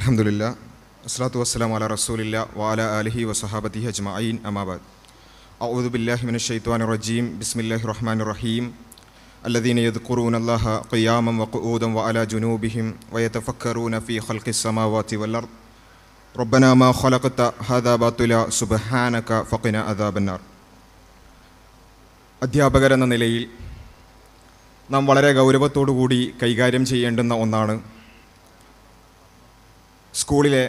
അഹമ്മദില്ല അസ്സലാത്തു വസ്സലാം വാല റസൂലില്ല വാല അലഹി വസഹാബത്തി ഹജ്മീൻ അമാബാദ് ഔദുബില്ലാഹിമിൻ ഷെയ്ത്വാൻ റജീം ബിസ്മില്ലാഹി റഹ്മാൻ റഹീം അല്ലദീന യദ് ഖുറൂൻ അല്ലാഹ ഖിയാമം വഊദം വഅല ജുനൂബിഹിം വയത്ത് ഫക്കറൂന ഫി ഖൽക്കി സമാവാത്തി വല്ലർ റബ്ബനാമ ഖലഖത്ത ഹദാബാത്തുല സുബഹാനക ഫക്കിന അദാബന്നാർ അധ്യാപകർ എന്ന നിലയിൽ നാം വളരെ ഗൗരവത്തോടു കൂടി കൈകാര്യം ചെയ്യേണ്ടുന്ന ഒന്നാണ് സ്കൂളിലെ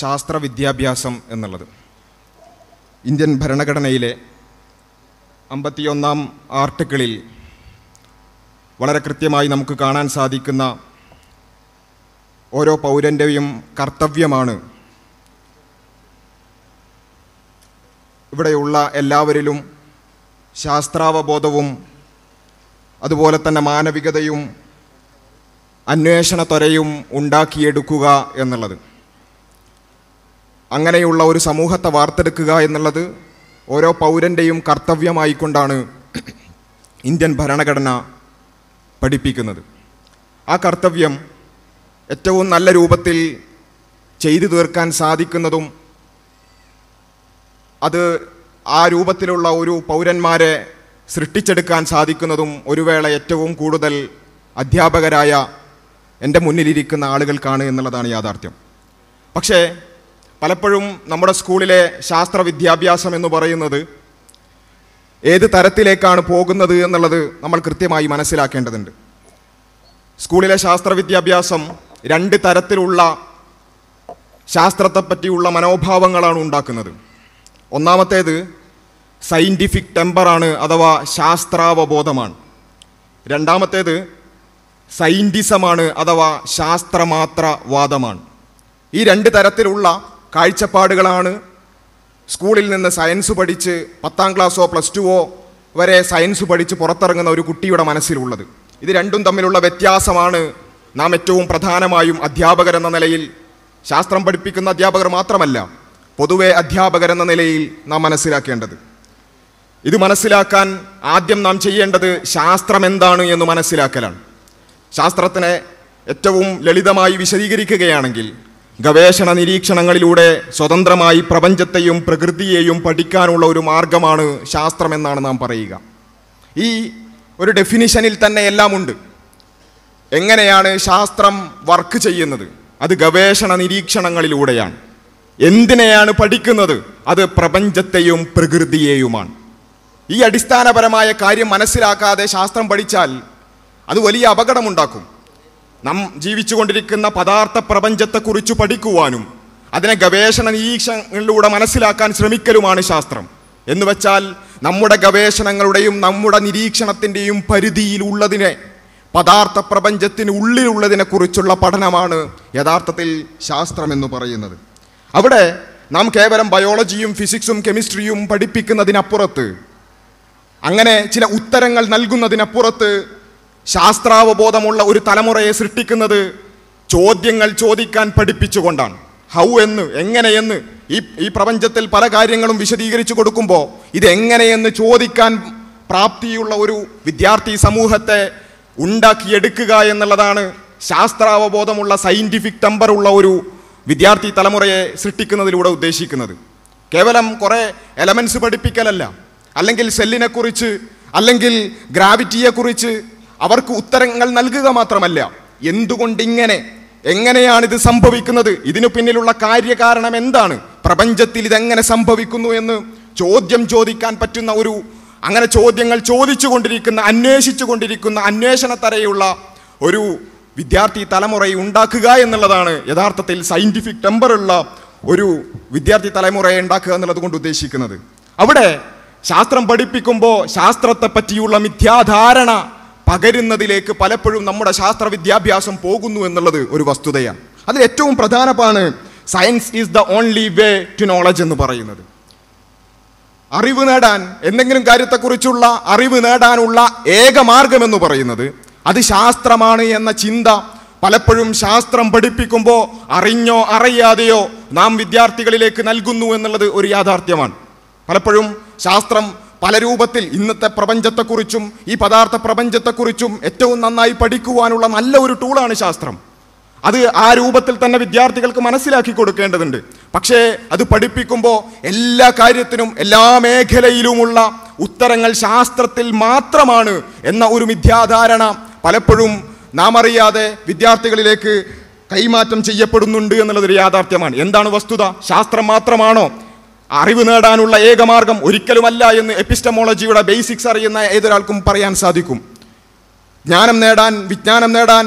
ശാസ്ത്ര വിദ്യാഭ്യാസം എന്നുള്ളത് ഇന്ത്യൻ ഭരണഘടനയിലെ അമ്പത്തിയൊന്നാം ആർട്ടിക്കിളിൽ വളരെ കൃത്യമായി നമുക്ക് കാണാൻ സാധിക്കുന്ന ഓരോ പൗരൻ്റെയും കർത്തവ്യമാണ് ഇവിടെയുള്ള എല്ലാവരിലും ശാസ്ത്രാവബോധവും അതുപോലെ തന്നെ മാനവികതയും അന്വേഷണ ത്വരയും ഉണ്ടാക്കിയെടുക്കുക എന്നുള്ളത് അങ്ങനെയുള്ള ഒരു സമൂഹത്തെ വാർത്തെടുക്കുക എന്നുള്ളത് ഓരോ പൗരൻ്റെയും കർത്തവ്യമായിക്കൊണ്ടാണ് ഇന്ത്യൻ ഭരണഘടന പഠിപ്പിക്കുന്നത് ആ കർത്തവ്യം ഏറ്റവും നല്ല രൂപത്തിൽ ചെയ്തു തീർക്കാൻ സാധിക്കുന്നതും അത് ആ രൂപത്തിലുള്ള ഒരു പൗരന്മാരെ സൃഷ്ടിച്ചെടുക്കാൻ സാധിക്കുന്നതും ഒരു വേള ഏറ്റവും കൂടുതൽ അധ്യാപകരായ എൻ്റെ മുന്നിലിരിക്കുന്ന ആളുകൾക്കാണ് എന്നുള്ളതാണ് യാഥാർത്ഥ്യം പക്ഷേ പലപ്പോഴും നമ്മുടെ സ്കൂളിലെ ശാസ്ത്ര വിദ്യാഭ്യാസം എന്ന് പറയുന്നത് ഏത് തരത്തിലേക്കാണ് പോകുന്നത് എന്നുള്ളത് നമ്മൾ കൃത്യമായി മനസ്സിലാക്കേണ്ടതുണ്ട് സ്കൂളിലെ ശാസ്ത്ര വിദ്യാഭ്യാസം രണ്ട് തരത്തിലുള്ള ശാസ്ത്രത്തെ പറ്റിയുള്ള മനോഭാവങ്ങളാണ് ഉണ്ടാക്കുന്നത് ഒന്നാമത്തേത് സയൻറ്റിഫിക് ടെമ്പറാണ് അഥവാ ശാസ്ത്രാവബോധമാണ് രണ്ടാമത്തേത് സയൻറ്റിസമാണ് അഥവാ ശാസ്ത്രമാത്ര വാദമാണ് ഈ രണ്ട് തരത്തിലുള്ള കാഴ്ചപ്പാടുകളാണ് സ്കൂളിൽ നിന്ന് സയൻസ് പഠിച്ച് പത്താം ക്ലാസ്സോ പ്ലസ് ടുവോ വരെ സയൻസ് പഠിച്ച് പുറത്തിറങ്ങുന്ന ഒരു കുട്ടിയുടെ മനസ്സിലുള്ളത് ഇത് രണ്ടും തമ്മിലുള്ള വ്യത്യാസമാണ് നാം ഏറ്റവും പ്രധാനമായും അധ്യാപകരെന്ന നിലയിൽ ശാസ്ത്രം പഠിപ്പിക്കുന്ന അധ്യാപകർ മാത്രമല്ല പൊതുവെ അധ്യാപകരെന്ന നിലയിൽ നാം മനസ്സിലാക്കേണ്ടത് ഇത് മനസ്സിലാക്കാൻ ആദ്യം നാം ചെയ്യേണ്ടത് ശാസ്ത്രം എന്താണ് എന്ന് മനസ്സിലാക്കലാണ് ശാസ്ത്രത്തിനെ ഏറ്റവും ലളിതമായി വിശദീകരിക്കുകയാണെങ്കിൽ ഗവേഷണ നിരീക്ഷണങ്ങളിലൂടെ സ്വതന്ത്രമായി പ്രപഞ്ചത്തെയും പ്രകൃതിയെയും പഠിക്കാനുള്ള ഒരു മാർഗമാണ് ശാസ്ത്രമെന്നാണ് നാം പറയുക ഈ ഒരു ഡെഫിനിഷനിൽ തന്നെ എല്ലാമുണ്ട് എങ്ങനെയാണ് ശാസ്ത്രം വർക്ക് ചെയ്യുന്നത് അത് ഗവേഷണ നിരീക്ഷണങ്ങളിലൂടെയാണ് എന്തിനെയാണ് പഠിക്കുന്നത് അത് പ്രപഞ്ചത്തെയും പ്രകൃതിയെയുമാണ് ഈ അടിസ്ഥാനപരമായ കാര്യം മനസ്സിലാക്കാതെ ശാസ്ത്രം പഠിച്ചാൽ അത് വലിയ അപകടമുണ്ടാക്കും നാം ജീവിച്ചുകൊണ്ടിരിക്കുന്ന പദാർത്ഥ പ്രപഞ്ചത്തെക്കുറിച്ച് പഠിക്കുവാനും അതിനെ ഗവേഷണ നിരീക്ഷണങ്ങളിലൂടെ മനസ്സിലാക്കാൻ ശ്രമിക്കലുമാണ് ശാസ്ത്രം എന്ന് വെച്ചാൽ നമ്മുടെ ഗവേഷണങ്ങളുടെയും നമ്മുടെ നിരീക്ഷണത്തിൻ്റെയും പരിധിയിലുള്ളതിനെ പദാർത്ഥ പ്രപഞ്ചത്തിന് ഉള്ളിലുള്ളതിനെക്കുറിച്ചുള്ള പഠനമാണ് യഥാർത്ഥത്തിൽ ശാസ്ത്രം എന്ന് പറയുന്നത് അവിടെ നാം കേവലം ബയോളജിയും ഫിസിക്സും കെമിസ്ട്രിയും പഠിപ്പിക്കുന്നതിനപ്പുറത്ത് അങ്ങനെ ചില ഉത്തരങ്ങൾ നൽകുന്നതിനപ്പുറത്ത് ശാസ്ത്രാവബോധമുള്ള ഒരു തലമുറയെ സൃഷ്ടിക്കുന്നത് ചോദ്യങ്ങൾ ചോദിക്കാൻ പഠിപ്പിച്ചുകൊണ്ടാണ് ഹൗ എന്ന് എങ്ങനെയെന്ന് ഈ ഈ പ്രപഞ്ചത്തിൽ പല കാര്യങ്ങളും വിശദീകരിച്ചു കൊടുക്കുമ്പോൾ ഇതെങ്ങനെയെന്ന് ചോദിക്കാൻ പ്രാപ്തിയുള്ള ഒരു വിദ്യാർത്ഥി സമൂഹത്തെ ഉണ്ടാക്കിയെടുക്കുക എന്നുള്ളതാണ് ശാസ്ത്രാവബോധമുള്ള സയൻറ്റിഫിക് ടെമ്പറുള്ള ഒരു വിദ്യാർത്ഥി തലമുറയെ സൃഷ്ടിക്കുന്നതിലൂടെ ഉദ്ദേശിക്കുന്നത് കേവലം കുറേ എലമെൻസ് പഠിപ്പിക്കലല്ല അല്ലെങ്കിൽ സെല്ലിനെക്കുറിച്ച് അല്ലെങ്കിൽ ഗ്രാവിറ്റിയെക്കുറിച്ച് അവർക്ക് ഉത്തരങ്ങൾ നൽകുക മാത്രമല്ല എന്തുകൊണ്ടിങ്ങനെ ഇങ്ങനെ എങ്ങനെയാണിത് സംഭവിക്കുന്നത് ഇതിനു പിന്നിലുള്ള കാര്യകാരണം എന്താണ് പ്രപഞ്ചത്തിൽ ഇതെങ്ങനെ സംഭവിക്കുന്നു എന്ന് ചോദ്യം ചോദിക്കാൻ പറ്റുന്ന ഒരു അങ്ങനെ ചോദ്യങ്ങൾ ചോദിച്ചു കൊണ്ടിരിക്കുന്ന അന്വേഷിച്ചു കൊണ്ടിരിക്കുന്ന അന്വേഷണ തരയുള്ള ഒരു വിദ്യാർത്ഥി തലമുറയെ ഉണ്ടാക്കുക എന്നുള്ളതാണ് യഥാർത്ഥത്തിൽ സയൻറ്റിഫിക് ടെമ്പറുള്ള ഒരു വിദ്യാർത്ഥി തലമുറയെ ഉണ്ടാക്കുക എന്നുള്ളത് കൊണ്ട് ഉദ്ദേശിക്കുന്നത് അവിടെ ശാസ്ത്രം പഠിപ്പിക്കുമ്പോൾ ശാസ്ത്രത്തെ പറ്റിയുള്ള മിഥ്യാധാരണ പകരുന്നതിലേക്ക് പലപ്പോഴും നമ്മുടെ ശാസ്ത്ര വിദ്യാഭ്യാസം പോകുന്നു എന്നുള്ളത് ഒരു വസ്തുതയാണ് അതിൽ ഏറ്റവും പ്രധാനമാണ് science is the only way to knowledge എന്ന് പറയുന്നത് അറിവ് നേടാൻ എന്തെങ്കിലും കാര്യത്തെക്കുറിച്ചുള്ള അറിവ് നേടാനുള്ള ഏക എന്ന് പറയുന്നത് അത് ശാസ്ത്രമാണ് എന്ന ചിന്ത പലപ്പോഴും ശാസ്ത്രം പഠിപ്പിക്കുമ്പോൾ അറിഞ്ഞോ അറിയാതെയോ നാം വിദ്യാർത്ഥികളിലേക്ക് നൽകുന്നു എന്നുള്ളത് ഒരു യാഥാർത്ഥ്യമാണ് പലപ്പോഴും ശാസ്ത്രം പല രൂപത്തിൽ ഇന്നത്തെ പ്രപഞ്ചത്തെക്കുറിച്ചും ഈ പദാർത്ഥ പ്രപഞ്ചത്തെക്കുറിച്ചും ഏറ്റവും നന്നായി പഠിക്കുവാനുള്ള നല്ല ഒരു ടൂളാണ് ശാസ്ത്രം അത് ആ രൂപത്തിൽ തന്നെ വിദ്യാർത്ഥികൾക്ക് മനസ്സിലാക്കി കൊടുക്കേണ്ടതുണ്ട് പക്ഷേ അത് പഠിപ്പിക്കുമ്പോൾ എല്ലാ കാര്യത്തിനും എല്ലാ മേഖലയിലുമുള്ള ഉത്തരങ്ങൾ ശാസ്ത്രത്തിൽ മാത്രമാണ് എന്ന ഒരു മിഥ്യാധാരണ പലപ്പോഴും നാം അറിയാതെ വിദ്യാർത്ഥികളിലേക്ക് കൈമാറ്റം ചെയ്യപ്പെടുന്നുണ്ട് എന്നുള്ളതൊരു യാഥാർത്ഥ്യമാണ് എന്താണ് വസ്തുത ശാസ്ത്രം മാത്രമാണോ അറിവ് നേടാനുള്ള ഏകമാർഗം ഒരിക്കലുമല്ല എന്ന് എപ്പിസ്റ്റമോളജിയുടെ ബേസിക്സ് അറിയുന്ന ഏതൊരാൾക്കും പറയാൻ സാധിക്കും ജ്ഞാനം നേടാൻ വിജ്ഞാനം നേടാൻ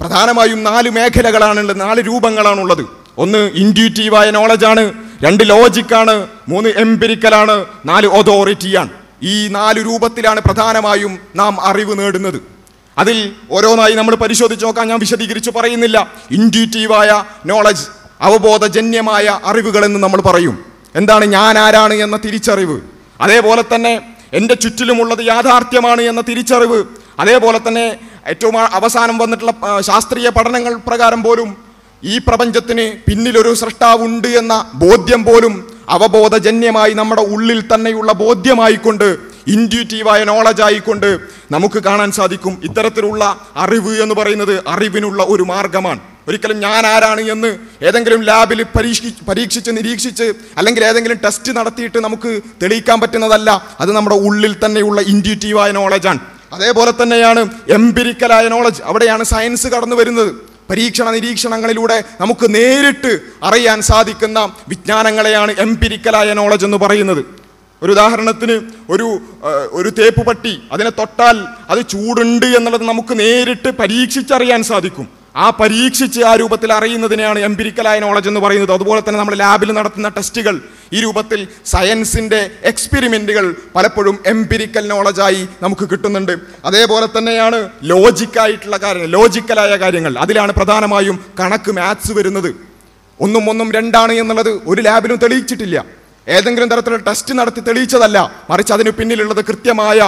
പ്രധാനമായും നാല് മേഖലകളാണുള്ളത് നാല് രൂപങ്ങളാണുള്ളത് ഒന്ന് ഇൻഡ്യൂറ്റീവായ നോളജാണ് രണ്ട് ലോജിക്കാണ് മൂന്ന് എംപിരിക്കലാണ് നാല് ഒതോറിറ്റിയാണ് ഈ നാല് രൂപത്തിലാണ് പ്രധാനമായും നാം അറിവ് നേടുന്നത് അതിൽ ഓരോന്നായി നമ്മൾ പരിശോധിച്ച് നോക്കാൻ ഞാൻ വിശദീകരിച്ച് പറയുന്നില്ല ഇൻഡ്യൂറ്റീവായ നോളജ് അവബോധജന്യമായ അറിവുകളെന്ന് നമ്മൾ പറയും എന്താണ് ഞാൻ ആരാണ് എന്ന തിരിച്ചറിവ് അതേപോലെ തന്നെ എൻ്റെ ചുറ്റിലുമുള്ളത് യാഥാർത്ഥ്യമാണ് എന്ന തിരിച്ചറിവ് അതേപോലെ തന്നെ ഏറ്റവും അവസാനം വന്നിട്ടുള്ള ശാസ്ത്രീയ പഠനങ്ങൾ പ്രകാരം പോലും ഈ പ്രപഞ്ചത്തിന് പിന്നിലൊരു സൃഷ്ടാവുണ്ട് എന്ന ബോധ്യം പോലും അവബോധജന്യമായി നമ്മുടെ ഉള്ളിൽ തന്നെയുള്ള ബോധ്യമായിക്കൊണ്ട് ഇൻഡ്യൂറ്റീവായ നോളജ് ആയിക്കൊണ്ട് നമുക്ക് കാണാൻ സാധിക്കും ഇത്തരത്തിലുള്ള അറിവ് എന്ന് പറയുന്നത് അറിവിനുള്ള ഒരു മാർഗമാണ് ഒരിക്കലും ഞാൻ ആരാണ് എന്ന് ഏതെങ്കിലും ലാബിൽ പരീക്ഷി പരീക്ഷിച്ച് നിരീക്ഷിച്ച് അല്ലെങ്കിൽ ഏതെങ്കിലും ടെസ്റ്റ് നടത്തിയിട്ട് നമുക്ക് തെളിയിക്കാൻ പറ്റുന്നതല്ല അത് നമ്മുടെ ഉള്ളിൽ തന്നെയുള്ള ഇൻഡ്യൂറ്റീവായ നോളജാണ് അതേപോലെ തന്നെയാണ് എംപിരിക്കലായ നോളജ് അവിടെയാണ് സയൻസ് കടന്നു വരുന്നത് പരീക്ഷണ നിരീക്ഷണങ്ങളിലൂടെ നമുക്ക് നേരിട്ട് അറിയാൻ സാധിക്കുന്ന വിജ്ഞാനങ്ങളെയാണ് എംപിരിക്കലായ നോളജ് എന്ന് പറയുന്നത് ഒരു ഉദാഹരണത്തിന് ഒരു ഒരു തേപ്പ് പട്ടി അതിനെ തൊട്ടാൽ അത് ചൂടുണ്ട് എന്നുള്ളത് നമുക്ക് നേരിട്ട് പരീക്ഷിച്ചറിയാൻ സാധിക്കും ആ പരീക്ഷിച്ച് ആ രൂപത്തിൽ അറിയുന്നതിനെയാണ് എംപിരിക്കലായ നോളജ് എന്ന് പറയുന്നത് അതുപോലെ തന്നെ നമ്മൾ ലാബിൽ നടത്തുന്ന ടെസ്റ്റുകൾ ഈ രൂപത്തിൽ സയൻസിൻ്റെ എക്സ്പെരിമെൻറ്റുകൾ പലപ്പോഴും എംപിരിക്കൽ നോളജായി നമുക്ക് കിട്ടുന്നുണ്ട് അതേപോലെ തന്നെയാണ് ലോജിക്കായിട്ടുള്ള കാര്യങ്ങൾ ലോജിക്കലായ കാര്യങ്ങൾ അതിലാണ് പ്രധാനമായും കണക്ക് മാത്സ് വരുന്നത് ഒന്നും ഒന്നും രണ്ടാണ് എന്നുള്ളത് ഒരു ലാബിലും തെളിയിച്ചിട്ടില്ല ഏതെങ്കിലും തരത്തിലുള്ള ടെസ്റ്റ് നടത്തി തെളിയിച്ചതല്ല മറിച്ച് അതിന് പിന്നിലുള്ളത് കൃത്യമായ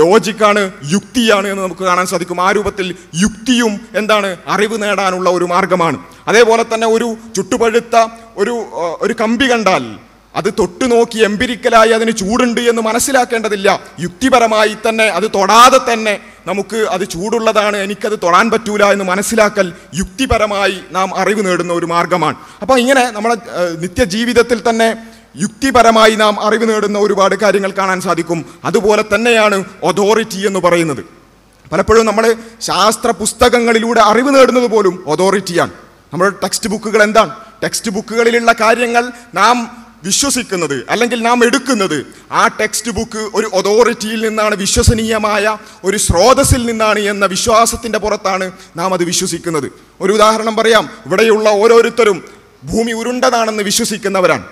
ലോജിക്കാണ് യുക്തിയാണ് എന്ന് നമുക്ക് കാണാൻ സാധിക്കും ആ രൂപത്തിൽ യുക്തിയും എന്താണ് അറിവ് നേടാനുള്ള ഒരു മാർഗമാണ് അതേപോലെ തന്നെ ഒരു ചുട്ടുപഴുത്ത ഒരു ഒരു കമ്പി കണ്ടാൽ അത് തൊട്ടു നോക്കി എംപിരിക്കലായി അതിന് ചൂടുണ്ട് എന്ന് മനസ്സിലാക്കേണ്ടതില്ല യുക്തിപരമായി തന്നെ അത് തൊടാതെ തന്നെ നമുക്ക് അത് ചൂടുള്ളതാണ് എനിക്കത് തൊടാൻ പറ്റൂല എന്ന് മനസ്സിലാക്കൽ യുക്തിപരമായി നാം അറിവ് നേടുന്ന ഒരു മാർഗമാണ് അപ്പോൾ ഇങ്ങനെ നമ്മുടെ നിത്യജീവിതത്തിൽ തന്നെ യുക്തിപരമായി നാം അറിവ് നേടുന്ന ഒരുപാട് കാര്യങ്ങൾ കാണാൻ സാധിക്കും അതുപോലെ തന്നെയാണ് ഒതോറിറ്റി എന്ന് പറയുന്നത് പലപ്പോഴും നമ്മൾ ശാസ്ത്ര പുസ്തകങ്ങളിലൂടെ അറിവ് നേടുന്നത് പോലും ഒതോറിറ്റിയാണ് നമ്മുടെ ടെക്സ്റ്റ് ബുക്കുകൾ എന്താണ് ടെക്സ്റ്റ് ബുക്കുകളിലുള്ള കാര്യങ്ങൾ നാം വിശ്വസിക്കുന്നത് അല്ലെങ്കിൽ നാം എടുക്കുന്നത് ആ ടെക്സ്റ്റ് ബുക്ക് ഒരു ഒതോറിറ്റിയിൽ നിന്നാണ് വിശ്വസനീയമായ ഒരു സ്രോതസ്സിൽ നിന്നാണ് എന്ന വിശ്വാസത്തിൻ്റെ പുറത്താണ് നാം അത് വിശ്വസിക്കുന്നത് ഒരു ഉദാഹരണം പറയാം ഇവിടെയുള്ള ഓരോരുത്തരും ഭൂമി ഉരുണ്ടതാണെന്ന് വിശ്വസിക്കുന്നവരാണ്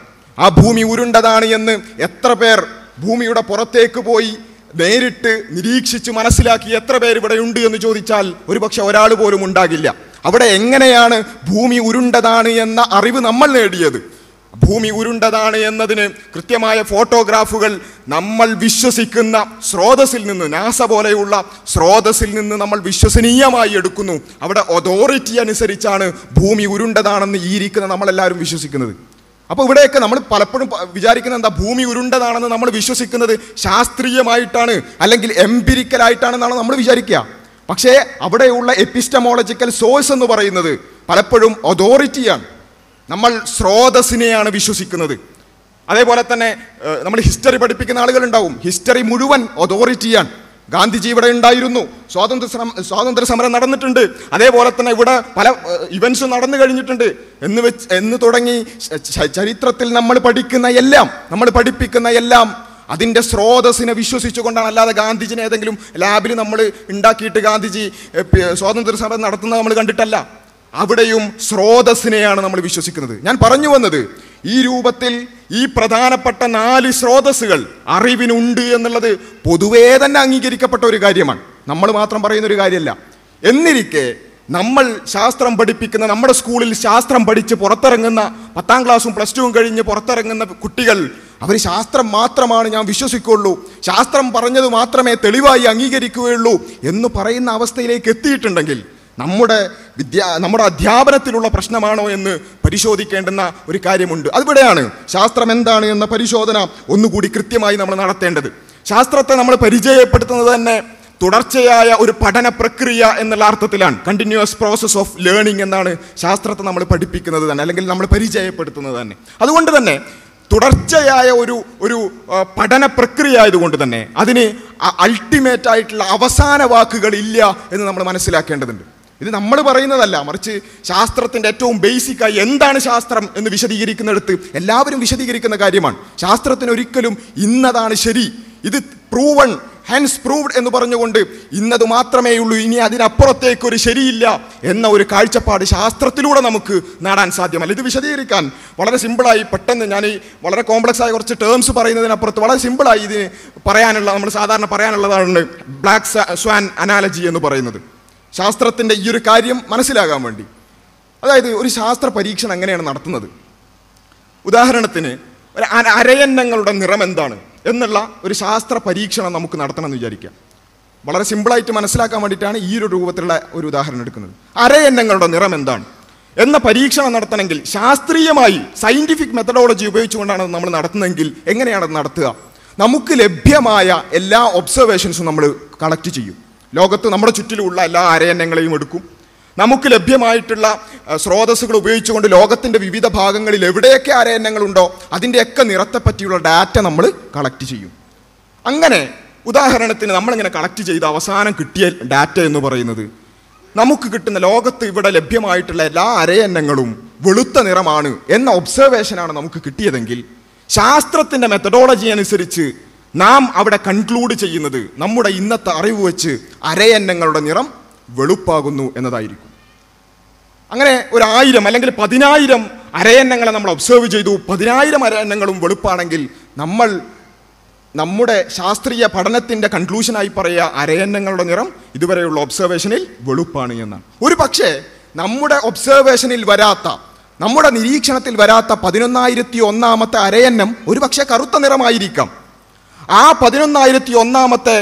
ആ ഭൂമി ഉരുണ്ടതാണ് എന്ന് എത്ര പേർ ഭൂമിയുടെ പുറത്തേക്ക് പോയി നേരിട്ട് നിരീക്ഷിച്ച് മനസ്സിലാക്കി എത്ര പേർ ഇവിടെ ഉണ്ട് എന്ന് ചോദിച്ചാൽ ഒരുപക്ഷെ ഒരാൾ പോലും ഉണ്ടാകില്ല അവിടെ എങ്ങനെയാണ് ഭൂമി ഉരുണ്ടതാണ് എന്ന അറിവ് നമ്മൾ നേടിയത് ഭൂമി ഉരുണ്ടതാണ് എന്നതിന് കൃത്യമായ ഫോട്ടോഗ്രാഫുകൾ നമ്മൾ വിശ്വസിക്കുന്ന സ്രോതസ്സിൽ നിന്ന് നാസ പോലെയുള്ള സ്രോതസ്സിൽ നിന്ന് നമ്മൾ വിശ്വസനീയമായി എടുക്കുന്നു അവിടെ അതോറിറ്റി അനുസരിച്ചാണ് ഭൂമി ഉരുണ്ടതാണെന്ന് ഈരിക്കുന്ന നമ്മളെല്ലാവരും വിശ്വസിക്കുന്നത് അപ്പോൾ ഇവിടെയൊക്കെ നമ്മൾ പലപ്പോഴും വിചാരിക്കുന്ന എന്താ ഭൂമി ഉരുണ്ടതാണെന്ന് നമ്മൾ വിശ്വസിക്കുന്നത് ശാസ്ത്രീയമായിട്ടാണ് അല്ലെങ്കിൽ എംപിരിക്കലായിട്ടാണെന്നാണ് നമ്മൾ വിചാരിക്കുക പക്ഷേ അവിടെയുള്ള എപ്പിസ്റ്റമോളജിക്കൽ സോഴ്സ് എന്ന് പറയുന്നത് പലപ്പോഴും അതോറിറ്റിയാണ് നമ്മൾ സ്രോതസ്സിനെയാണ് വിശ്വസിക്കുന്നത് അതേപോലെ തന്നെ നമ്മൾ ഹിസ്റ്ററി പഠിപ്പിക്കുന്ന ആളുകളുണ്ടാവും ഹിസ്റ്ററി മുഴുവൻ അതോറിറ്റിയാണ് ഗാന്ധിജി ഇവിടെ ഉണ്ടായിരുന്നു സ്വാതന്ത്ര്യ സ്വാതന്ത്ര്യ സമരം നടന്നിട്ടുണ്ട് അതേപോലെ തന്നെ ഇവിടെ പല ഇവൻസ് നടന്നു കഴിഞ്ഞിട്ടുണ്ട് എന്ന് വെച്ച് എന്ന് തുടങ്ങി ചരിത്രത്തിൽ നമ്മൾ പഠിക്കുന്ന എല്ലാം നമ്മൾ പഠിപ്പിക്കുന്ന എല്ലാം അതിൻ്റെ സ്രോതസ്സിനെ വിശ്വസിച്ചുകൊണ്ടാണ് അല്ലാതെ ഗാന്ധിജിനെ ഏതെങ്കിലും ലാബിൽ നമ്മൾ ഉണ്ടാക്കിയിട്ട് ഗാന്ധിജി സ്വാതന്ത്ര്യ സമരം നടത്തുന്നത് നമ്മൾ കണ്ടിട്ടല്ല അവിടെയും സ്രോതസ്സിനെയാണ് നമ്മൾ വിശ്വസിക്കുന്നത് ഞാൻ പറഞ്ഞു വന്നത് ഈ രൂപത്തിൽ ഈ പ്രധാനപ്പെട്ട നാല് സ്രോതസ്സുകൾ അറിവിനുണ്ട് എന്നുള്ളത് പൊതുവേ തന്നെ അംഗീകരിക്കപ്പെട്ട ഒരു കാര്യമാണ് നമ്മൾ മാത്രം പറയുന്ന ഒരു കാര്യമല്ല എന്നിരിക്കെ നമ്മൾ ശാസ്ത്രം പഠിപ്പിക്കുന്ന നമ്മുടെ സ്കൂളിൽ ശാസ്ത്രം പഠിച്ച് പുറത്തിറങ്ങുന്ന പത്താം ക്ലാസ്സും പ്ലസ് ടുവും കഴിഞ്ഞ് പുറത്തിറങ്ങുന്ന കുട്ടികൾ അവർ ശാസ്ത്രം മാത്രമാണ് ഞാൻ വിശ്വസിക്കുള്ളൂ ശാസ്ത്രം പറഞ്ഞത് മാത്രമേ തെളിവായി അംഗീകരിക്കുകയുള്ളൂ എന്ന് പറയുന്ന അവസ്ഥയിലേക്ക് എത്തിയിട്ടുണ്ടെങ്കിൽ നമ്മുടെ വിദ്യാ നമ്മുടെ അധ്യാപനത്തിലുള്ള പ്രശ്നമാണോ എന്ന് പരിശോധിക്കേണ്ടുന്ന ഒരു കാര്യമുണ്ട് അതിവിടെയാണ് ശാസ്ത്രം എന്താണ് എന്ന പരിശോധന ഒന്നുകൂടി കൃത്യമായി നമ്മൾ നടത്തേണ്ടത് ശാസ്ത്രത്തെ നമ്മൾ പരിചയപ്പെടുത്തുന്നത് തന്നെ തുടർച്ചയായ ഒരു പഠന പ്രക്രിയ എന്നുള്ള അർത്ഥത്തിലാണ് കണ്ടിന്യൂസ് പ്രോസസ് ഓഫ് ലേണിംഗ് എന്നാണ് ശാസ്ത്രത്തെ നമ്മൾ പഠിപ്പിക്കുന്നത് തന്നെ അല്ലെങ്കിൽ നമ്മൾ പരിചയപ്പെടുത്തുന്നത് തന്നെ അതുകൊണ്ട് തന്നെ തുടർച്ചയായ ഒരു ഒരു പഠന പ്രക്രിയ ആയതുകൊണ്ട് തന്നെ അതിന് അൾട്ടിമേറ്റ് ആയിട്ടുള്ള അവസാന വാക്കുകളില്ല എന്ന് നമ്മൾ മനസ്സിലാക്കേണ്ടതുണ്ട് ഇത് നമ്മൾ പറയുന്നതല്ല മറിച്ച് ശാസ്ത്രത്തിൻ്റെ ഏറ്റവും ബേസിക്കായി എന്താണ് ശാസ്ത്രം എന്ന് വിശദീകരിക്കുന്നിടത്ത് എല്ലാവരും വിശദീകരിക്കുന്ന കാര്യമാണ് ശാസ്ത്രത്തിന് ഒരിക്കലും ഇന്നതാണ് ശരി ഇത് പ്രൂവൺ ഹാൻഡ്സ് പ്രൂവ്ഡ് എന്ന് പറഞ്ഞുകൊണ്ട് ഇന്നത് മാത്രമേ ഉള്ളൂ ഇനി അതിനപ്പുറത്തേക്ക് ഒരു ശരിയില്ല എന്ന ഒരു കാഴ്ചപ്പാട് ശാസ്ത്രത്തിലൂടെ നമുക്ക് നേടാൻ സാധ്യമല്ല ഇത് വിശദീകരിക്കാൻ വളരെ സിമ്പിളായി പെട്ടെന്ന് ഞാൻ ഈ വളരെ കോംപ്ലക്സ് ആയ കുറച്ച് ടേംസ് പറയുന്നതിനപ്പുറത്ത് വളരെ സിമ്പിളായി ഇതിന് പറയാനുള്ള നമ്മൾ സാധാരണ പറയാനുള്ളതാണ് ബ്ലാക്ക് സ്വാൻ അനാലജി എന്ന് പറയുന്നത് ശാസ്ത്രത്തിൻ്റെ ഈ ഒരു കാര്യം മനസ്സിലാകാൻ വേണ്ടി അതായത് ഒരു ശാസ്ത്ര പരീക്ഷണം എങ്ങനെയാണ് നടത്തുന്നത് ഉദാഹരണത്തിന് ഒരു അരയന്നങ്ങളുടെ നിറം എന്താണ് എന്നുള്ള ഒരു ശാസ്ത്ര പരീക്ഷണം നമുക്ക് നടത്തണം എന്ന് വിചാരിക്കാം വളരെ സിമ്പിളായിട്ട് മനസ്സിലാക്കാൻ വേണ്ടിയിട്ടാണ് ഈ ഒരു രൂപത്തിലുള്ള ഒരു ഉദാഹരണം എടുക്കുന്നത് അരയന്നങ്ങളുടെ നിറം എന്താണ് എന്ന പരീക്ഷണം നടത്തണമെങ്കിൽ ശാസ്ത്രീയമായി സയൻറ്റിഫിക് മെത്തഡോളജി ഉപയോഗിച്ചുകൊണ്ടാണ് നമ്മൾ നടത്തുന്നതെങ്കിൽ എങ്ങനെയാണ് നടത്തുക നമുക്ക് ലഭ്യമായ എല്ലാ ഒബ്സർവേഷൻസും നമ്മൾ കളക്ട് ചെയ്യും ലോകത്ത് നമ്മുടെ ചുറ്റിലുമുള്ള എല്ലാ അരയന്നങ്ങളെയും എടുക്കും നമുക്ക് ലഭ്യമായിട്ടുള്ള സ്രോതസ്സുകൾ ഉപയോഗിച്ചുകൊണ്ട് ലോകത്തിൻ്റെ വിവിധ ഭാഗങ്ങളിൽ എവിടെയൊക്കെ അരയന്നങ്ങളുണ്ടോ അതിൻ്റെയൊക്കെ നിറത്തെപ്പറ്റിയുള്ള ഡാറ്റ നമ്മൾ കളക്ട് ചെയ്യും അങ്ങനെ ഉദാഹരണത്തിന് നമ്മളിങ്ങനെ കളക്ട് ചെയ്ത് അവസാനം കിട്ടിയ ഡാറ്റ എന്ന് പറയുന്നത് നമുക്ക് കിട്ടുന്ന ലോകത്ത് ഇവിടെ ലഭ്യമായിട്ടുള്ള എല്ലാ അരയന്നങ്ങളും വെളുത്ത നിറമാണ് എന്ന ഒബ്സർവേഷനാണ് നമുക്ക് കിട്ടിയതെങ്കിൽ ശാസ്ത്രത്തിൻ്റെ മെത്തഡോളജി അനുസരിച്ച് നാം അവിടെ കൺക്ലൂഡ് ചെയ്യുന്നത് നമ്മുടെ ഇന്നത്തെ അറിവ് വെച്ച് അരയന്നങ്ങളുടെ നിറം വെളുപ്പാകുന്നു എന്നതായിരിക്കും അങ്ങനെ ഒരു ആയിരം അല്ലെങ്കിൽ പതിനായിരം അരയന്നങ്ങളെ നമ്മൾ ഒബ്സേർവ് ചെയ്തു പതിനായിരം അരയന്നങ്ങളും വെളുപ്പാണെങ്കിൽ നമ്മൾ നമ്മുടെ ശാസ്ത്രീയ പഠനത്തിൻ്റെ കൺക്ലൂഷനായി പറയുക അരയന്നങ്ങളുടെ നിറം ഇതുവരെയുള്ള ഒബ്സർവേഷനിൽ വെളുപ്പാണ് എന്നാണ് ഒരു പക്ഷേ നമ്മുടെ ഒബ്സർവേഷനിൽ വരാത്ത നമ്മുടെ നിരീക്ഷണത്തിൽ വരാത്ത പതിനൊന്നായിരത്തി ഒന്നാമത്തെ അരയന്നം ഒരുപക്ഷെ കറുത്ത നിറമായിരിക്കാം ആ പതിനൊന്നായിരത്തി ഒന്നാമത്തെ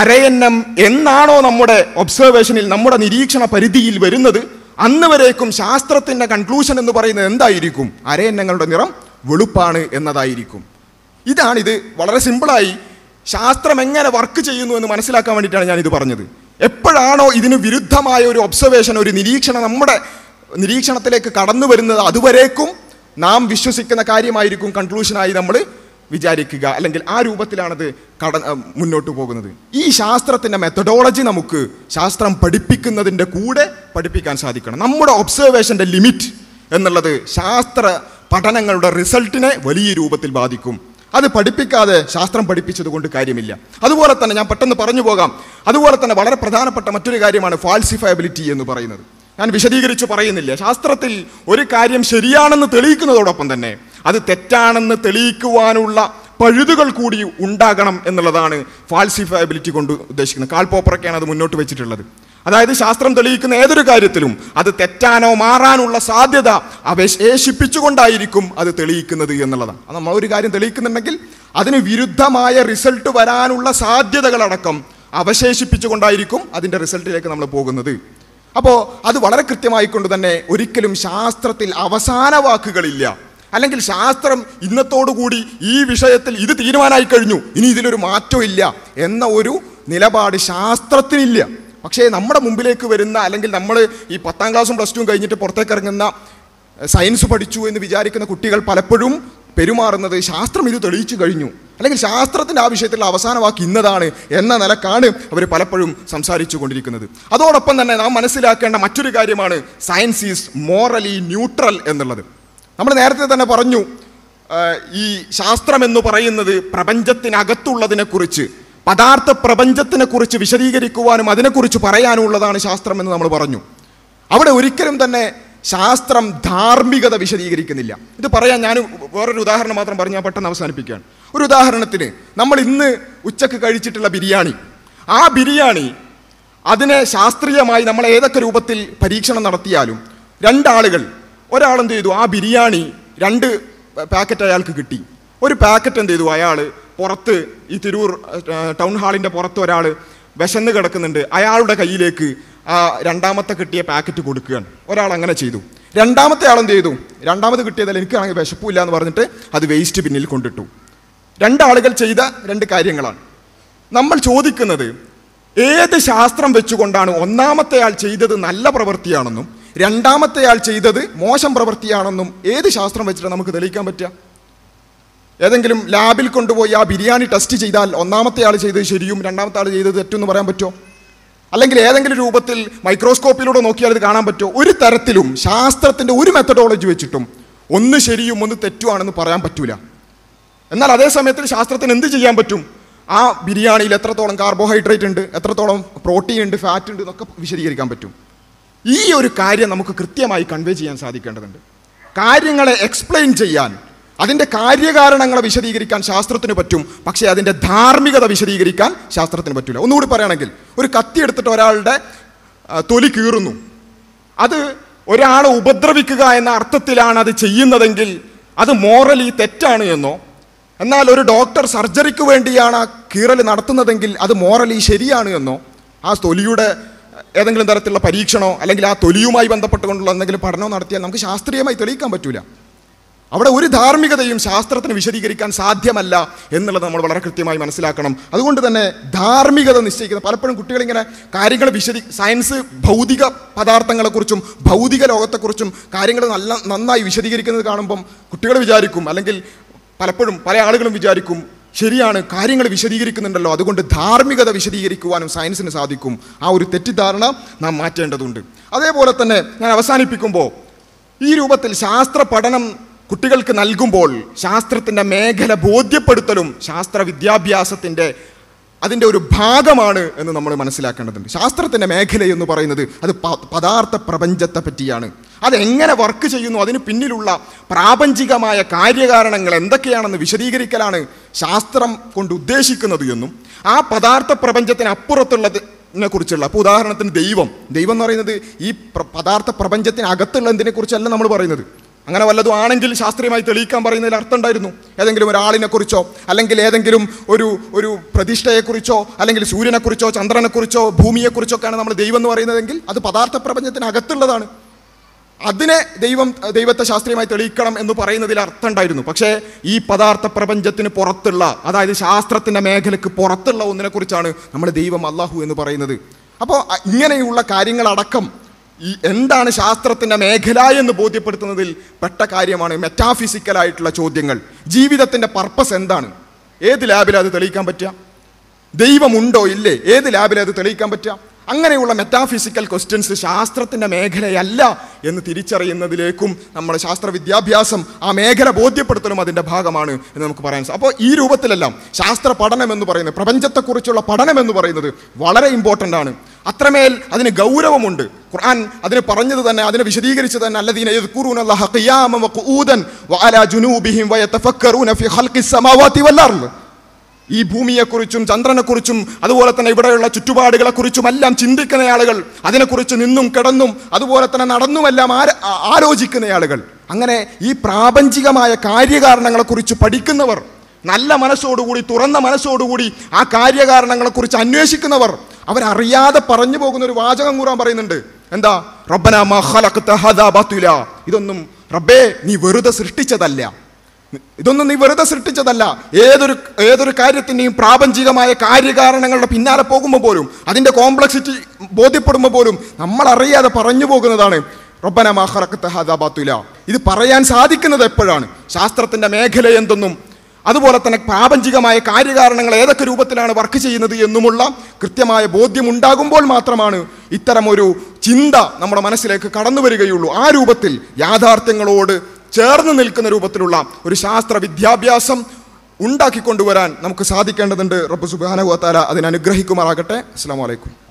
അരയന്നം എന്നാണോ നമ്മുടെ ഒബ്സർവേഷനിൽ നമ്മുടെ നിരീക്ഷണ പരിധിയിൽ വരുന്നത് അന്ന് വരേക്കും ശാസ്ത്രത്തിൻ്റെ കൺക്ലൂഷൻ എന്ന് പറയുന്നത് എന്തായിരിക്കും അരയന്നങ്ങളുടെ നിറം വെളുപ്പാണ് എന്നതായിരിക്കും ഇതാണിത് വളരെ സിമ്പിളായി ശാസ്ത്രം എങ്ങനെ വർക്ക് ചെയ്യുന്നു എന്ന് മനസ്സിലാക്കാൻ വേണ്ടിയിട്ടാണ് ഞാനിത് പറഞ്ഞത് എപ്പോഴാണോ ഇതിന് വിരുദ്ധമായ ഒരു ഒബ്സർവേഷൻ ഒരു നിരീക്ഷണം നമ്മുടെ നിരീക്ഷണത്തിലേക്ക് കടന്നു വരുന്നത് അതുവരേക്കും നാം വിശ്വസിക്കുന്ന കാര്യമായിരിക്കും കൺക്ലൂഷനായി നമ്മൾ വിചാരിക്കുക അല്ലെങ്കിൽ ആ രൂപത്തിലാണത് കട മുന്നോട്ട് പോകുന്നത് ഈ ശാസ്ത്രത്തിൻ്റെ മെത്തഡോളജി നമുക്ക് ശാസ്ത്രം പഠിപ്പിക്കുന്നതിൻ്റെ കൂടെ പഠിപ്പിക്കാൻ സാധിക്കണം നമ്മുടെ ഒബ്സർവേഷൻ്റെ ലിമിറ്റ് എന്നുള്ളത് ശാസ്ത്ര പഠനങ്ങളുടെ റിസൾട്ടിനെ വലിയ രൂപത്തിൽ ബാധിക്കും അത് പഠിപ്പിക്കാതെ ശാസ്ത്രം പഠിപ്പിച്ചത് കൊണ്ട് കാര്യമില്ല അതുപോലെ തന്നെ ഞാൻ പെട്ടെന്ന് പറഞ്ഞു പോകാം അതുപോലെ തന്നെ വളരെ പ്രധാനപ്പെട്ട മറ്റൊരു കാര്യമാണ് ഫാൾസിഫയബിലിറ്റി എന്ന് പറയുന്നത് ഞാൻ വിശദീകരിച്ച് പറയുന്നില്ല ശാസ്ത്രത്തിൽ ഒരു കാര്യം ശരിയാണെന്ന് തെളിയിക്കുന്നതോടൊപ്പം തന്നെ അത് തെറ്റാണെന്ന് തെളിയിക്കുവാനുള്ള പഴുതുകൾ കൂടി ഉണ്ടാകണം എന്നുള്ളതാണ് ഫാൽസിഫയബിലിറ്റി കൊണ്ട് ഉദ്ദേശിക്കുന്നത് കാൾ അത് മുന്നോട്ട് വെച്ചിട്ടുള്ളത് അതായത് ശാസ്ത്രം തെളിയിക്കുന്ന ഏതൊരു കാര്യത്തിലും അത് തെറ്റാനോ മാറാനുള്ള സാധ്യത അവശേഷിപ്പിച്ചുകൊണ്ടായിരിക്കും അത് തെളിയിക്കുന്നത് എന്നുള്ളതാണ് നമ്മൾ ഒരു കാര്യം തെളിയിക്കുന്നുണ്ടെങ്കിൽ അതിന് വിരുദ്ധമായ റിസൾട്ട് വരാനുള്ള സാധ്യതകളടക്കം അവശേഷിപ്പിച്ചുകൊണ്ടായിരിക്കും അതിൻ്റെ റിസൾട്ടിലേക്ക് നമ്മൾ പോകുന്നത് അപ്പോൾ അത് വളരെ കൃത്യമായിക്കൊണ്ട് തന്നെ ഒരിക്കലും ശാസ്ത്രത്തിൽ അവസാന വാക്കുകളില്ല അല്ലെങ്കിൽ ശാസ്ത്രം ഇന്നത്തോടുകൂടി ഈ വിഷയത്തിൽ ഇത് തീരുമാനമായി കഴിഞ്ഞു ഇനി ഇതിലൊരു മാറ്റമില്ല എന്ന ഒരു നിലപാട് ശാസ്ത്രത്തിനില്ല പക്ഷേ നമ്മുടെ മുമ്പിലേക്ക് വരുന്ന അല്ലെങ്കിൽ നമ്മൾ ഈ പത്താം ക്ലാസ്സും പ്ലസ് ടുവും കഴിഞ്ഞിട്ട് പുറത്തേക്ക് ഇറങ്ങുന്ന സയൻസ് പഠിച്ചു എന്ന് വിചാരിക്കുന്ന കുട്ടികൾ പലപ്പോഴും പെരുമാറുന്നത് ശാസ്ത്രം ഇത് തെളിയിച്ചു കഴിഞ്ഞു അല്ലെങ്കിൽ ശാസ്ത്രത്തിൻ്റെ ആ വിഷയത്തിലുള്ള അവസാന വാക്ക് ഇന്നതാണ് എന്ന നിലക്കാണ് അവർ പലപ്പോഴും സംസാരിച്ചു കൊണ്ടിരിക്കുന്നത് അതോടൊപ്പം തന്നെ നാം മനസ്സിലാക്കേണ്ട മറ്റൊരു കാര്യമാണ് സയൻസ് ഈസ് മോറലി ന്യൂട്രൽ എന്നുള്ളത് നമ്മൾ നേരത്തെ തന്നെ പറഞ്ഞു ഈ ശാസ്ത്രം എന്ന് പറയുന്നത് പ്രപഞ്ചത്തിനകത്തുള്ളതിനെക്കുറിച്ച് പദാർത്ഥ പ്രപഞ്ചത്തിനെക്കുറിച്ച് വിശദീകരിക്കുവാനും അതിനെക്കുറിച്ച് ഉള്ളതാണ് ശാസ്ത്രം എന്ന് നമ്മൾ പറഞ്ഞു അവിടെ ഒരിക്കലും തന്നെ ശാസ്ത്രം ധാർമ്മികത വിശദീകരിക്കുന്നില്ല ഇത് പറയാൻ ഞാൻ വേറൊരു ഉദാഹരണം മാത്രം പറഞ്ഞാൽ പെട്ടെന്ന് അവസാനിപ്പിക്കുകയാണ് ഒരു ഉദാഹരണത്തിന് നമ്മൾ ഇന്ന് ഉച്ചക്ക് കഴിച്ചിട്ടുള്ള ബിരിയാണി ആ ബിരിയാണി അതിനെ ശാസ്ത്രീയമായി നമ്മൾ ഏതൊക്കെ രൂപത്തിൽ പരീക്ഷണം നടത്തിയാലും രണ്ടാളുകൾ ഒരാളെന്ത് ചെയ്തു ആ ബിരിയാണി രണ്ട് പാക്കറ്റ് അയാൾക്ക് കിട്ടി ഒരു പാക്കറ്റ് എന്ത് ചെയ്തു അയാൾ പുറത്ത് ഈ തിരൂർ ടൗൺ ഹാളിൻ്റെ പുറത്ത് ഒരാൾ വിശന്ന് കിടക്കുന്നുണ്ട് അയാളുടെ കയ്യിലേക്ക് ആ രണ്ടാമത്തെ കിട്ടിയ പാക്കറ്റ് കൊടുക്കുകയാണ് ഒരാൾ അങ്ങനെ ചെയ്തു രണ്ടാമത്തെ ആൾ എന്ത് ചെയ്തു രണ്ടാമത് കിട്ടിയതല്ല എനിക്കാണെങ്കിൽ വിശപ്പില്ല എന്ന് പറഞ്ഞിട്ട് അത് വേസ്റ്റ് പിന്നിൽ കൊണ്ടിട്ടു രണ്ടാളുകൾ ചെയ്ത രണ്ട് കാര്യങ്ങളാണ് നമ്മൾ ചോദിക്കുന്നത് ഏത് ശാസ്ത്രം വെച്ചുകൊണ്ടാണ് ഒന്നാമത്തെ ആൾ ചെയ്തത് നല്ല പ്രവൃത്തിയാണെന്നും രണ്ടാമത്തെ ആൾ ചെയ്തത് മോശം പ്രവൃത്തിയാണെന്നും ഏത് ശാസ്ത്രം വെച്ചിട്ട് നമുക്ക് തെളിയിക്കാൻ പറ്റുക ഏതെങ്കിലും ലാബിൽ കൊണ്ടുപോയി ആ ബിരിയാണി ടെസ്റ്റ് ചെയ്താൽ ഒന്നാമത്തെ ആൾ ചെയ്തത് ശരിയും രണ്ടാമത്തെ ആൾ ചെയ്തത് എന്ന് പറയാൻ പറ്റുമോ അല്ലെങ്കിൽ ഏതെങ്കിലും രൂപത്തിൽ മൈക്രോസ്കോപ്പിലൂടെ നോക്കിയാൽ ഇത് കാണാൻ പറ്റുമോ ഒരു തരത്തിലും ശാസ്ത്രത്തിൻ്റെ ഒരു മെത്തഡോളജി വെച്ചിട്ടും ഒന്ന് ശരിയും ഒന്ന് തെറ്റുമാണെന്ന് പറയാൻ പറ്റൂല എന്നാൽ അതേ സമയത്തിൽ ശാസ്ത്രത്തിന് എന്ത് ചെയ്യാൻ പറ്റും ആ ബിരിയാണിയിൽ എത്രത്തോളം കാർബോഹൈഡ്രേറ്റ് ഉണ്ട് എത്രത്തോളം പ്രോട്ടീൻ ഉണ്ട് ഫാറ്റ് ഉണ്ട് എന്നൊക്കെ വിശദീകരിക്കാൻ പറ്റും ഈ ഒരു കാര്യം നമുക്ക് കൃത്യമായി കൺവേ ചെയ്യാൻ സാധിക്കേണ്ടതുണ്ട് കാര്യങ്ങളെ എക്സ്പ്ലെയിൻ ചെയ്യാൻ അതിൻ്റെ കാര്യകാരണങ്ങളെ വിശദീകരിക്കാൻ ശാസ്ത്രത്തിന് പറ്റും പക്ഷേ അതിൻ്റെ ധാർമ്മികത വിശദീകരിക്കാൻ ശാസ്ത്രത്തിന് പറ്റില്ല ഒന്നുകൂടി പറയുകയാണെങ്കിൽ ഒരു കത്തി എടുത്തിട്ട് ഒരാളുടെ തൊലി കീറുന്നു അത് ഒരാളെ ഉപദ്രവിക്കുക എന്ന അർത്ഥത്തിലാണ് അത് ചെയ്യുന്നതെങ്കിൽ അത് മോറലി തെറ്റാണ് എന്നോ എന്നാൽ ഒരു ഡോക്ടർ സർജറിക്ക് വേണ്ടിയാണ് കീറൽ നടത്തുന്നതെങ്കിൽ അത് മോറലി ശരിയാണ് എന്നോ ആ തൊലിയുടെ ഏതെങ്കിലും തരത്തിലുള്ള പരീക്ഷണോ അല്ലെങ്കിൽ ആ തൊലിയുമായി ബന്ധപ്പെട്ടുകൊണ്ടുള്ള എന്തെങ്കിലും പഠനമോ നടത്തിയാൽ നമുക്ക് ശാസ്ത്രീയമായി തെളിയിക്കാൻ പറ്റൂല അവിടെ ഒരു ധാർമ്മികതയും ശാസ്ത്രത്തിന് വിശദീകരിക്കാൻ സാധ്യമല്ല എന്നുള്ളത് നമ്മൾ വളരെ കൃത്യമായി മനസ്സിലാക്കണം അതുകൊണ്ട് തന്നെ ധാർമ്മികത നിശ്ചയിക്കുന്ന പലപ്പോഴും കുട്ടികളിങ്ങനെ കാര്യങ്ങൾ വിശദീ സയൻസ് ഭൗതിക പദാർത്ഥങ്ങളെക്കുറിച്ചും ഭൗതിക ലോകത്തെക്കുറിച്ചും കാര്യങ്ങൾ നല്ല നന്നായി വിശദീകരിക്കുന്നത് കാണുമ്പം കുട്ടികൾ വിചാരിക്കും അല്ലെങ്കിൽ പലപ്പോഴും പല ആളുകളും വിചാരിക്കും ശരിയാണ് കാര്യങ്ങൾ വിശദീകരിക്കുന്നുണ്ടല്ലോ അതുകൊണ്ട് ധാർമ്മികത വിശദീകരിക്കുവാനും സയൻസിന് സാധിക്കും ആ ഒരു തെറ്റിദ്ധാരണ നാം മാറ്റേണ്ടതുണ്ട് അതേപോലെ തന്നെ ഞാൻ അവസാനിപ്പിക്കുമ്പോൾ ഈ രൂപത്തിൽ ശാസ്ത്ര പഠനം കുട്ടികൾക്ക് നൽകുമ്പോൾ ശാസ്ത്രത്തിൻ്റെ മേഖല ബോധ്യപ്പെടുത്തലും ശാസ്ത്ര വിദ്യാഭ്യാസത്തിൻ്റെ അതിൻ്റെ ഒരു ഭാഗമാണ് എന്ന് നമ്മൾ മനസ്സിലാക്കേണ്ടതുണ്ട് ശാസ്ത്രത്തിൻ്റെ മേഖല എന്ന് പറയുന്നത് അത് പദാർത്ഥ പ്രപഞ്ചത്തെ പറ്റിയാണ് അതെങ്ങനെ വർക്ക് ചെയ്യുന്നു അതിന് പിന്നിലുള്ള പ്രാപഞ്ചികമായ കാര്യകാരണങ്ങൾ എന്തൊക്കെയാണെന്ന് വിശദീകരിക്കലാണ് ശാസ്ത്രം കൊണ്ട് ഉദ്ദേശിക്കുന്നത് എന്നും ആ പദാർത്ഥ പ്രപഞ്ചത്തിന് അപ്പുറത്തുള്ളത് കുറിച്ചുള്ള അപ്പോൾ ഉദാഹരണത്തിന് ദൈവം ദൈവം എന്ന് പറയുന്നത് ഈ പദാർത്ഥ പ്രപഞ്ചത്തിനകത്തുള്ള കുറിച്ചല്ല നമ്മൾ പറയുന്നത് അങ്ങനെ വല്ലതും ആണെങ്കിൽ ശാസ്ത്രീയമായി തെളിയിക്കാൻ പറയുന്നതിൽ അർത്ഥം ഉണ്ടായിരുന്നു ഏതെങ്കിലും ഒരാളിനെക്കുറിച്ചോ അല്ലെങ്കിൽ ഏതെങ്കിലും ഒരു ഒരു പ്രതിഷ്ഠയെക്കുറിച്ചോ അല്ലെങ്കിൽ സൂര്യനെക്കുറിച്ചോ ചന്ദ്രനെക്കുറിച്ചോ ഒക്കെയാണ് നമ്മൾ ദൈവം എന്ന് പറയുന്നതെങ്കിൽ അത് പദാർത്ഥ പ്രപഞ്ചത്തിനകത്തുള്ളതാണ് അതിനെ ദൈവം ദൈവത്തെ ശാസ്ത്രീയമായി തെളിയിക്കണം എന്ന് പറയുന്നതിൽ അർത്ഥമുണ്ടായിരുന്നു പക്ഷേ ഈ പദാർത്ഥ പ്രപഞ്ചത്തിന് പുറത്തുള്ള അതായത് ശാസ്ത്രത്തിൻ്റെ മേഖലയ്ക്ക് പുറത്തുള്ള ഒന്നിനെക്കുറിച്ചാണ് നമ്മൾ ദൈവം അള്ളാഹു എന്ന് പറയുന്നത് അപ്പോൾ ഇങ്ങനെയുള്ള കാര്യങ്ങളടക്കം ഈ എന്താണ് ശാസ്ത്രത്തിൻ്റെ മേഖല എന്ന് ബോധ്യപ്പെടുത്തുന്നതിൽ പെട്ട കാര്യമാണ് മെറ്റാഫിസിക്കലായിട്ടുള്ള ചോദ്യങ്ങൾ ജീവിതത്തിൻ്റെ പർപ്പസ് എന്താണ് ഏത് ലാബിൽ അത് തെളിയിക്കാൻ പറ്റുക ദൈവമുണ്ടോ ഇല്ലേ ഏത് ലാബിൽ അത് തെളിയിക്കാൻ പറ്റുക അങ്ങനെയുള്ള മെറ്റാഫിസിക്കൽ ക്വസ്റ്റ്യൻസ് ശാസ്ത്രത്തിൻ്റെ മേഖലയല്ല എന്ന് തിരിച്ചറിയുന്നതിലേക്കും നമ്മുടെ ശാസ്ത്ര വിദ്യാഭ്യാസം ആ മേഖല ബോധ്യപ്പെടുത്തലും അതിൻ്റെ ഭാഗമാണ് എന്ന് നമുക്ക് പറയാൻ അപ്പോൾ ഈ രൂപത്തിലെല്ലാം ശാസ്ത്ര പഠനം എന്ന് പറയുന്നത് പ്രപഞ്ചത്തെക്കുറിച്ചുള്ള പഠനം എന്ന് പറയുന്നത് വളരെ ഇമ്പോർട്ടൻ്റ് ആണ് അത്രമേൽ അതിന് ഗൗരവമുണ്ട് ഖുർആൻ അതിന് പറഞ്ഞത് തന്നെ അതിനെ വിശദീകരിച്ച് തന്നെ അല്ലദീന ഖിയാമൻ വഖൂദൻ വഅലാ ജുനൂബിഹിം വയതഫക്കറൂന ഫി ഖൽഖിസ് വൽ അർദ് ഈ ഭൂമിയെക്കുറിച്ചും ചന്ദ്രനെക്കുറിച്ചും അതുപോലെ തന്നെ ഇവിടെയുള്ള ചുറ്റുപാടുകളെക്കുറിച്ചും എല്ലാം ചിന്തിക്കുന്ന ആളുകൾ അതിനെക്കുറിച്ച് നിന്നും കിടന്നും അതുപോലെ തന്നെ നടന്നുമെല്ലാം ആലോചിക്കുന്ന ആളുകൾ അങ്ങനെ ഈ പ്രാപഞ്ചികമായ കാര്യകാരണങ്ങളെക്കുറിച്ച് പഠിക്കുന്നവർ നല്ല മനസ്സോടുകൂടി തുറന്ന മനസ്സോടുകൂടി ആ കാര്യകാരണങ്ങളെക്കുറിച്ച് അന്വേഷിക്കുന്നവർ അവരറിയാതെ പറഞ്ഞു പോകുന്ന ഒരു വാചകം കൂറാൻ പറയുന്നുണ്ട് എന്താ റബ്ബന ഇതൊന്നും റബ്ബേ നീ വെറുതെ സൃഷ്ടിച്ചതല്ല ഇതൊന്നും നീ വെറുതെ സൃഷ്ടിച്ചതല്ല ഏതൊരു ഏതൊരു കാര്യത്തിൻ്റെയും പ്രാപഞ്ചികമായ കാര്യകാരണങ്ങളുടെ പിന്നാലെ പോകുമ്പോൾ പോലും അതിൻ്റെ കോംപ്ലക്സിറ്റി ബോധ്യപ്പെടുമ്പോൾ പോലും നമ്മൾ അറിയാതെ പറഞ്ഞു പോകുന്നതാണ് റബ്ബന മാഹറക്കത്ത് ഹാദാബാത്തുല ഇത് പറയാൻ സാധിക്കുന്നത് എപ്പോഴാണ് ശാസ്ത്രത്തിൻ്റെ മേഖല എന്തെന്നും അതുപോലെ തന്നെ പ്രാപഞ്ചികമായ കാര്യകാരണങ്ങൾ ഏതൊക്കെ രൂപത്തിലാണ് വർക്ക് ചെയ്യുന്നത് എന്നുമുള്ള കൃത്യമായ ഉണ്ടാകുമ്പോൾ മാത്രമാണ് ഇത്തരമൊരു ചിന്ത നമ്മുടെ മനസ്സിലേക്ക് കടന്നു വരികയുള്ളൂ ആ രൂപത്തിൽ യാഥാർത്ഥ്യങ്ങളോട് ചേർന്ന് നിൽക്കുന്ന രൂപത്തിലുള്ള ഒരു ശാസ്ത്ര വിദ്യാഭ്യാസം ഉണ്ടാക്കിക്കൊണ്ടുവരാൻ നമുക്ക് സാധിക്കേണ്ടതുണ്ട് റബ്ബ് സുബാനഹുഅത്താല അതിനെ അനുഗ്രഹിക്കുമാറാകട്ടെ അസ്സാം വലൈക്കും